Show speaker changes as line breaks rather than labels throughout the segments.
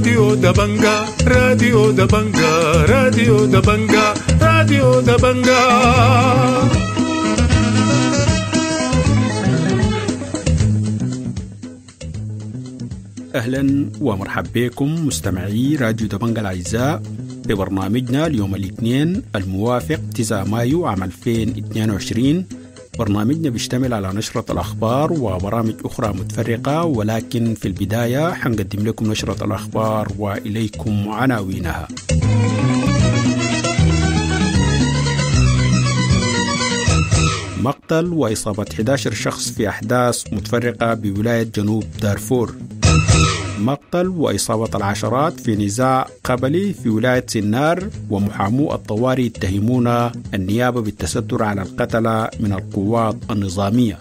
راديو دبنجا راديو دبنجا راديو دبنجا راديو دبنجا أهلا ومرحبا بكم مستمعي راديو دبنجا الأعزاء ببرنامجنا اليوم الاثنين الموافق 9 مايو عام 2022 برنامجنا بيشتمل على نشرة الأخبار وبرامج أخرى متفرقة ولكن في البداية حنقدم لكم نشرة الأخبار وإليكم عناوينها مقتل وإصابة 11 شخص في أحداث متفرقة بولاية جنوب دارفور مقتل وإصابة العشرات في نزاع قبلي في ولاية سنار ومحامو الطوارئ يتهمون النيابة بالتستر على القتلة من القوات النظامية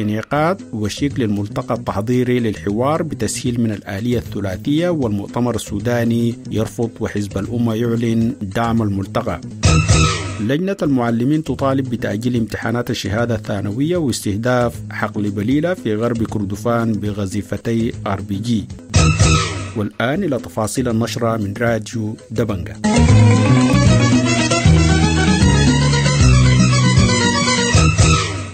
انعقاد وشيك للملتقى التحضيري للحوار بتسهيل من الآلية الثلاثية والمؤتمر السوداني يرفض وحزب الأمة يعلن دعم الملتقى لجنة المعلمين تطالب بتأجيل امتحانات الشهادة الثانوية واستهداف حقل بليلة في غرب كردفان بغزيفتي ار بي جي والآن إلى تفاصيل النشرة من راديو دبنجة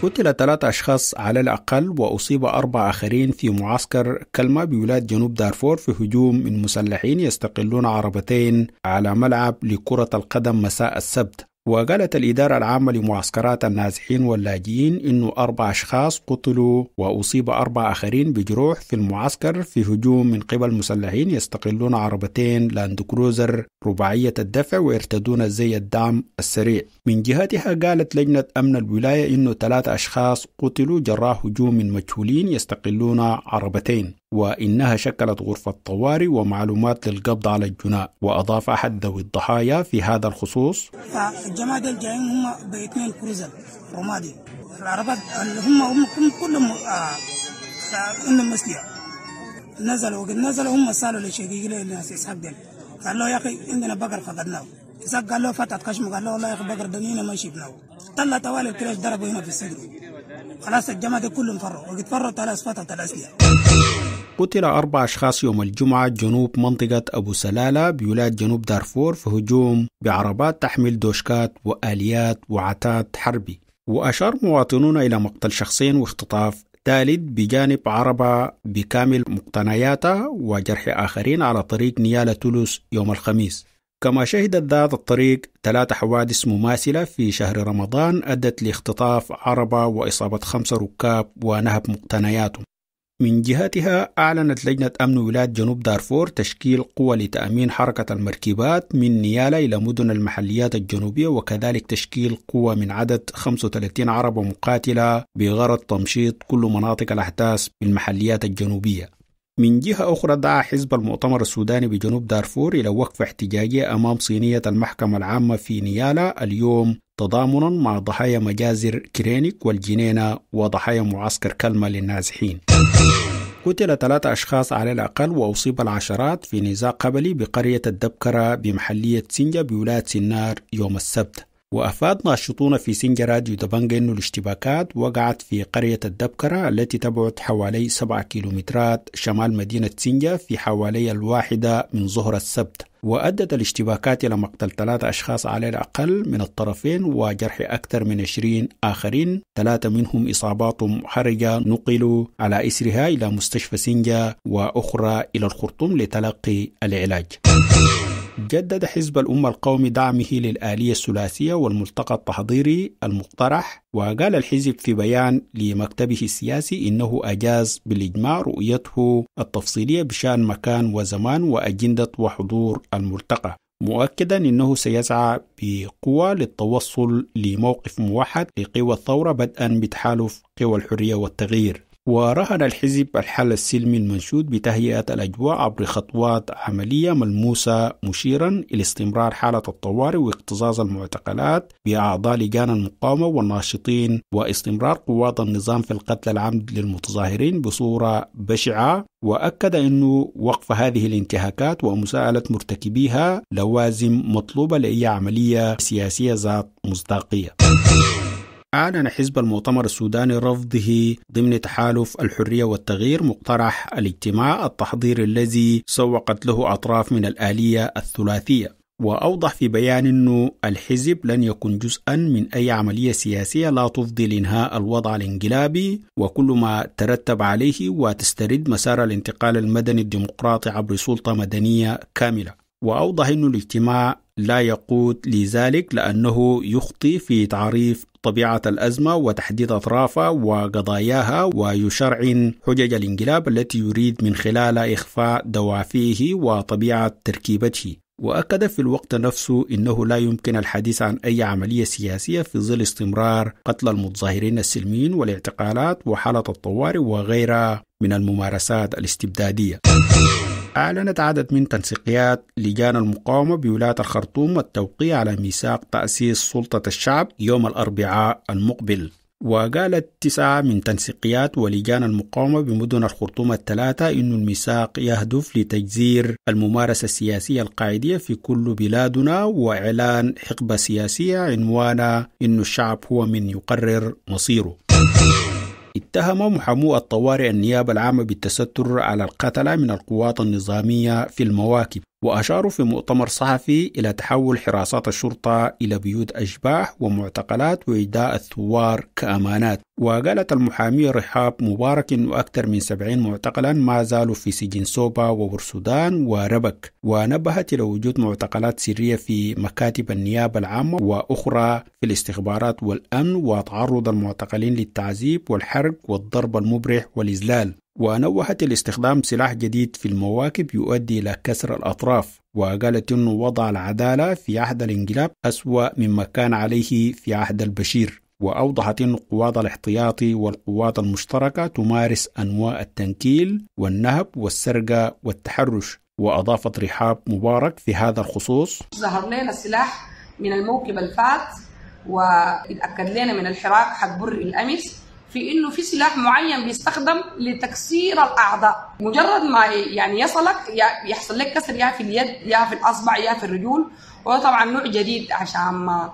قتل ثلاثة أشخاص على الأقل وأصيب أربعة آخرين في معسكر كلمة بولاية جنوب دارفور في هجوم من مسلحين يستقلون عربتين على ملعب لكرة القدم مساء السبت وقالت الإدارة العامة لمعسكرات النازحين واللاجئين إنه أربع أشخاص قتلوا وأصيب أربع آخرين بجروح في المعسكر في هجوم من قبل مسلحين يستقلون عربتين لاند كروزر رباعية الدفع ويرتدون زي الدعم السريع من جهتها قالت لجنة أمن الولاية إنه ثلاثة أشخاص قتلوا جراء هجوم من مجهولين يستقلون عربتين وإنها شكلت غرفة طوارئ ومعلومات للقبض على الجناء وأضاف أحد ذوي الضحايا في هذا الخصوص الجماعة الجايين هم باثنين كروزر رمادي العربات اللي هم هم كلهم عندهم آه، مسلحة نزلوا وقد نزلوا هم سالوا لشقيقي للناس إسحاق دين قال له يا أخي عندنا بقر فقدناه إسحاق قال له فتح قشمه قال له والله يا أخي بقر دنينا ما شفناه طلع طوال الكريش ضربوا هنا في السجن خلاص الجماعة كلهم فروا وقد فروا ثلاث فتحت الأسلحة قتل أربع أشخاص يوم الجمعة جنوب منطقة أبو سلالة بولاية جنوب دارفور في هجوم بعربات تحمل دوشكات وآليات وعتاد حربي وأشار مواطنون إلى مقتل شخصين واختطاف ثالث بجانب عربة بكامل مقتنياتها وجرح آخرين على طريق نيالة تولوس يوم الخميس كما شهدت ذات الطريق ثلاث حوادث مماثلة في شهر رمضان أدت لاختطاف عربة وإصابة خمسة ركاب ونهب مقتنياتهم من جهتها أعلنت لجنة أمن ولاية جنوب دارفور تشكيل قوى لتأمين حركة المركبات من نيالا إلى مدن المحليات الجنوبية وكذلك تشكيل قوى من عدد 35 عربة مقاتلة بغرض تمشيط كل مناطق الأحداث بالمحليات الجنوبية من جهة أخرى دعا حزب المؤتمر السوداني بجنوب دارفور إلى وقف احتجاجية أمام صينية المحكمة العامة في نيالا اليوم تضامنا مع ضحايا مجازر كرينيك والجنينة وضحايا معسكر كلمة للنازحين قتل ثلاثة أشخاص على الأقل وأصيب العشرات في نزاع قبلي بقرية الدبكرة بمحلية سنجا بولاية سنار يوم السبت وأفاد ناشطون في سنجراد راديو أن الاشتباكات وقعت في قرية الدبكرة التي تبعد حوالي 7 كيلومترات شمال مدينة سنجة في حوالي الواحدة من ظهر السبت وأدت الاشتباكات إلى مقتل ثلاثة أشخاص على الأقل من الطرفين وجرح أكثر من 20 آخرين ثلاثة منهم إصابات محرجة نقلوا على إسرها إلى مستشفى سنجة وأخرى إلى الخرطوم لتلقي العلاج جدد حزب الأمة القومي دعمه للآلية الثلاثية والملتقى التحضيري المقترح وقال الحزب في بيان لمكتبه السياسي إنه أجاز بالإجماع رؤيته التفصيلية بشأن مكان وزمان وأجندة وحضور الملتقى مؤكدا انه سيسعى بقوه للتوصل لموقف موحد لقوى الثوره بدءا بتحالف قوى الحريه والتغيير ورهن الحزب الحل السلمي المنشود بتهيئة الأجواء عبر خطوات عملية ملموسة مشيرا إلى استمرار حالة الطوارئ واكتظاظ المعتقلات بأعضاء لجان المقاومة والناشطين واستمرار قوات النظام في القتل العمد للمتظاهرين بصورة بشعة وأكد أنه وقف هذه الانتهاكات ومساءلة مرتكبيها لوازم مطلوبة لأي عملية سياسية ذات مصداقية أعلن حزب المؤتمر السوداني رفضه ضمن تحالف الحرية والتغيير مقترح الاجتماع التحضير الذي سوقت له أطراف من الآلية الثلاثية وأوضح في بيان أنه الحزب لن يكون جزءا من أي عملية سياسية لا تفضي لإنهاء الوضع الانقلابي وكل ما ترتب عليه وتسترد مسار الانتقال المدني الديمقراطي عبر سلطة مدنية كاملة وأوضح أن الاجتماع لا يقود لذلك لأنه يخطي في تعريف طبيعة الأزمة وتحديد أطرافها وقضاياها ويشرعن حجج الانقلاب التي يريد من خلالها إخفاء دوافعه وطبيعة تركيبته وأكد في الوقت نفسه أنه لا يمكن الحديث عن أي عملية سياسية في ظل استمرار قتل المتظاهرين السلميين والاعتقالات وحالة الطوارئ وغيرها من الممارسات الاستبدادية أعلنت عدد من تنسيقيات لجان المقاومة بولاية الخرطوم التوقيع على ميثاق تأسيس سلطة الشعب يوم الأربعاء المقبل وقالت تسعة من تنسيقيات ولجان المقاومة بمدن الخرطوم الثلاثة إن الميثاق يهدف لتجزير الممارسة السياسية القاعدية في كل بلادنا وإعلان حقبة سياسية عنوانها إن الشعب هو من يقرر مصيره اتهم محامو الطوارئ النيابة العامة بالتستر على القتلة من القوات النظامية في المواكب وأشاروا في مؤتمر صحفي إلى تحول حراسات الشرطة إلى بيوت أشباح ومعتقلات وإداء الثوار كأمانات وقالت المحامية رحاب مبارك أن أكثر من 70 معتقلا ما زالوا في سجن سوبا وبرسودان وربك ونبهت إلى وجود معتقلات سرية في مكاتب النيابة العامة وأخرى في الاستخبارات والأمن وتعرض المعتقلين للتعذيب والحرق والضرب المبرح والإذلال ونوهت الاستخدام سلاح جديد في المواكب يؤدي إلى كسر الأطراف وقالت أنه وضع العدالة في عهد الانقلاب أسوأ مما كان عليه في عهد البشير وأوضحت أن القوات الاحتياطي والقوات المشتركة تمارس أنواع التنكيل والنهب والسرقة والتحرش وأضافت رحاب مبارك في هذا الخصوص ظهر لنا السلاح من الموكب الفات واتأكد لنا من الحراك حق بر الأمس في انه في سلاح معين بيستخدم لتكسير الاعضاء مجرد ما يعني يصلك يحصل لك كسر يا في اليد يا في الاصبع يا في الرجول وهو طبعا نوع جديد عشان ما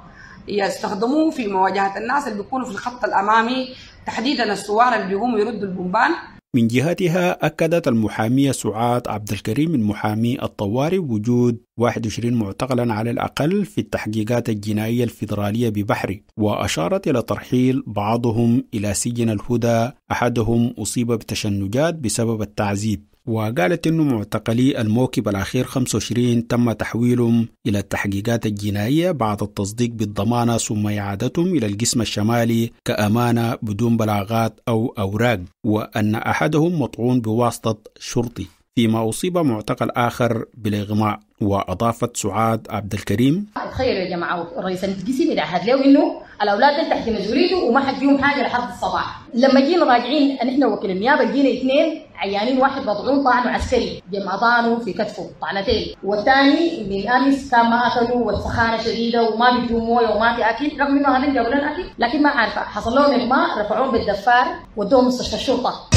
يستخدموه في مواجهه الناس اللي بيكونوا في الخط الامامي تحديدا الثوار اللي بيقوموا يردوا البنبان من جهتها أكدت المحامية سعاد عبد الكريم المحامي الطواري وجود 21 معتقلا على الأقل في التحقيقات الجنائية الفيدرالية ببحري وأشارت إلى ترحيل بعضهم إلى سجن الهدى أحدهم أصيب بتشنجات بسبب التعذيب وقالت أن معتقلي الموكب الأخير 25 تم تحويلهم إلى التحقيقات الجنائية بعد التصديق بالضمانة ثم إعادتهم إلى القسم الشمالي كأمانة بدون بلاغات أو أوراق وأن أحدهم مطعون بواسطة شرطي فيما أصيب معتقل آخر بالإغماء وأضافت سعاد عبد الكريم تخيلوا يا جماعة رئيس المجلس اللي عهد له إنه الأولاد تحت مسؤوليته وما حد فيهم حاجة لحد الصباح لما جينا راجعين نحن وكيل النيابة جينا اثنين عيانين واحد مضعون طعنه عسكري طعنه في كتفه طعنتين والثاني من امس كان ما اكلوا والسخانه شديده وما بدهم مويه وما في اكل رغم انه هذين جابوا لنا اكل لكن ما عارفه حصل لهم اغماء رفعوهم بالدفار ودوهم مستشفى الشرطه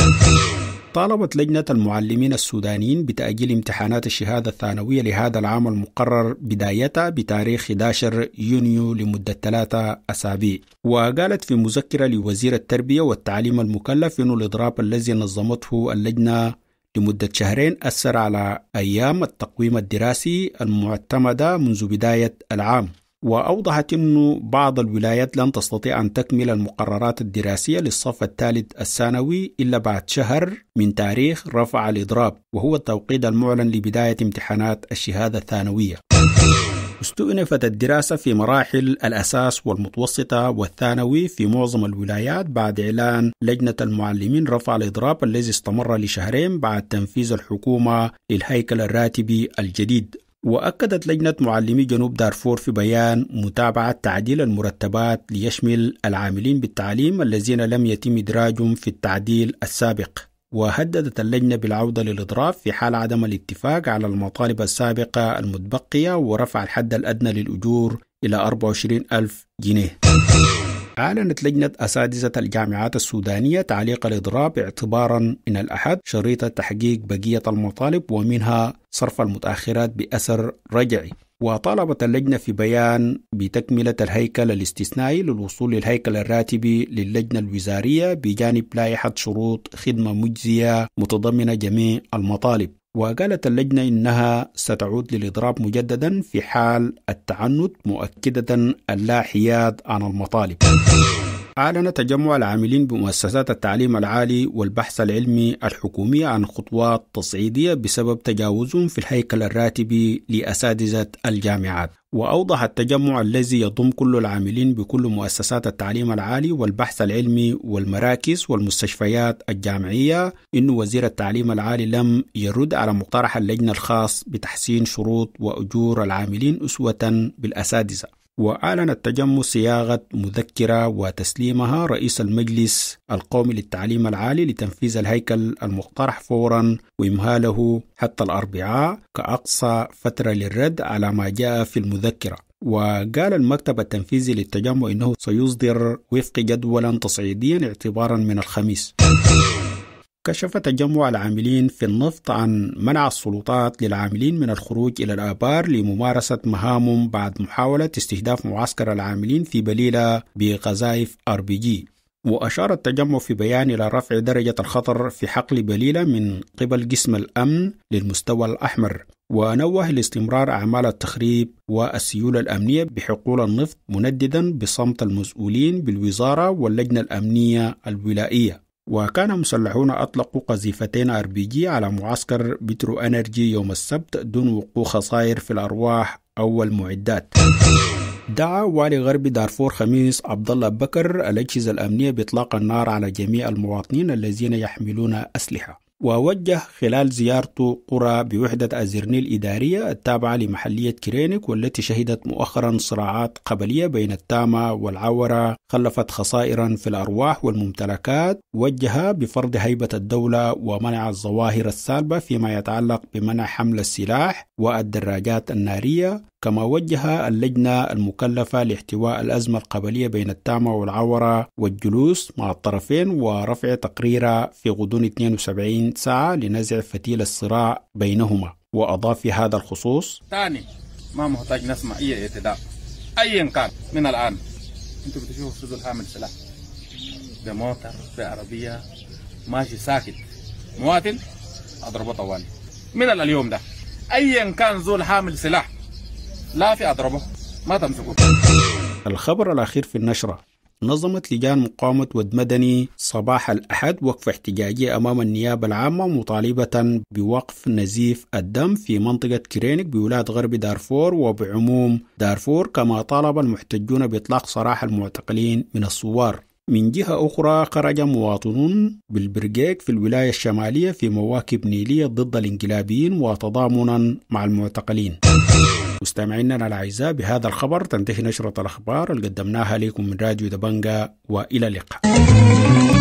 طالبت لجنة المعلمين السودانيين بتأجيل امتحانات الشهادة الثانوية لهذا العام المقرر بدايتها بتاريخ 11 يونيو لمدة ثلاثة أسابيع وقالت في مذكرة لوزير التربية والتعليم المكلف أن الإضراب الذي نظمته اللجنة لمدة شهرين أثر على أيام التقويم الدراسي المعتمدة منذ بداية العام وأوضحت أن بعض الولايات لن تستطيع أن تكمل المقررات الدراسية للصف الثالث الثانوي إلا بعد شهر من تاريخ رفع الإضراب وهو التوقيت المعلن لبداية امتحانات الشهادة الثانوية استؤنفت الدراسة في مراحل الأساس والمتوسطة والثانوي في معظم الولايات بعد إعلان لجنة المعلمين رفع الإضراب الذي استمر لشهرين بعد تنفيذ الحكومة للهيكل الراتبي الجديد وأكدت لجنة معلمي جنوب دارفور في بيان متابعة تعديل المرتبات ليشمل العاملين بالتعليم الذين لم يتم إدراجهم في التعديل السابق وهددت اللجنة بالعودة للإضراب في حال عدم الاتفاق على المطالب السابقة المتبقية ورفع الحد الأدنى للأجور إلى 24 ألف جنيه أعلنت لجنة أساتذة الجامعات السودانية تعليق الإضراب اعتبارا من الأحد شريطة تحقيق بقية المطالب ومنها صرف المتأخرات بأثر رجعي وطالبت اللجنة في بيان بتكملة الهيكل الاستثنائي للوصول للهيكل الراتبي للجنة الوزارية بجانب لائحة شروط خدمة مجزية متضمنة جميع المطالب وقالت اللجنة إنها ستعود للإضراب مجددا في حال التعنت مؤكدة اللا حياد عن المطالب أعلن تجمع العاملين بمؤسسات التعليم العالي والبحث العلمي الحكومي عن خطوات تصعيدية بسبب تجاوزهم في الهيكل الراتبي لأساتذة الجامعات وأوضح التجمع الذي يضم كل العاملين بكل مؤسسات التعليم العالي والبحث العلمي والمراكز والمستشفيات الجامعية أن وزير التعليم العالي لم يرد على مقترح اللجنة الخاص بتحسين شروط وأجور العاملين أسوة بالأساتذة وأعلن التجمع صياغة مذكرة وتسليمها رئيس المجلس القومي للتعليم العالي لتنفيذ الهيكل المقترح فورا وإمهاله حتى الأربعاء كأقصى فترة للرد على ما جاء في المذكرة وقال المكتب التنفيذي للتجمع إنه سيصدر وفق جدولا تصعيديا اعتبارا من الخميس كشف تجمع العاملين في النفط عن منع السلطات للعاملين من الخروج إلى الآبار لممارسة مهامهم بعد محاولة استهداف معسكر العاملين في بليلة بقذائف ار بي جي وأشار التجمع في بيان إلى رفع درجة الخطر في حقل بليلة من قبل قسم الأمن للمستوى الأحمر ونوه لاستمرار أعمال التخريب والسيولة الأمنية بحقول النفط منددا بصمت المسؤولين بالوزارة واللجنة الأمنية الولائية وكان مسلحون أطلقوا قذيفتين ار بي جي على معسكر بترو أنرجي يوم السبت دون وقوع خسائر في الأرواح أو المعدات دعا والي غرب دارفور خميس عبد الله بكر الأجهزة الأمنية بإطلاق النار على جميع المواطنين الذين يحملون أسلحة ووجه خلال زيارته قرى بوحدة أزرني الإدارية التابعة لمحلية كرينك والتي شهدت مؤخرا صراعات قبلية بين التامة والعورة خلفت خسائرا في الأرواح والممتلكات وجه بفرض هيبة الدولة ومنع الظواهر السالبة فيما يتعلق بمنع حمل السلاح والدراجات النارية كما وجه اللجنة المكلفة لاحتواء الأزمة القبلية بين التامة والعورة والجلوس مع الطرفين ورفع تقريرها في غضون 72 سعى لنزع فتيل الصراع بينهما وأضاف في هذا الخصوص ثاني ما محتاج نسمع أي اعتداء أيا كان من الآن أنتم بتشوفوا فضل حامل سلاح بموتر بعربية ماشي ساكت مواطن أضربه طوالي من اليوم ده أيا كان زول حامل سلاح لا في أضربه ما تمسكوه الخبر الأخير في النشرة نظمت لجان مقاومة ود مدني صباح الأحد وقف احتجاجي أمام النيابة العامة مطالبة بوقف نزيف الدم في منطقة كرينك بولاية غرب دارفور وبعموم دارفور كما طالب المحتجون بإطلاق سراح المعتقلين من الثوار من جهة أخرى خرج مواطنون بالبرقيق في الولاية الشمالية في مواكب نيلية ضد الانقلابيين وتضامنا مع المعتقلين مستمعينا الاعزاء بهذا الخبر تنتهي نشره الاخبار اللي قدمناها لكم من راديو دبنجا والى اللقاء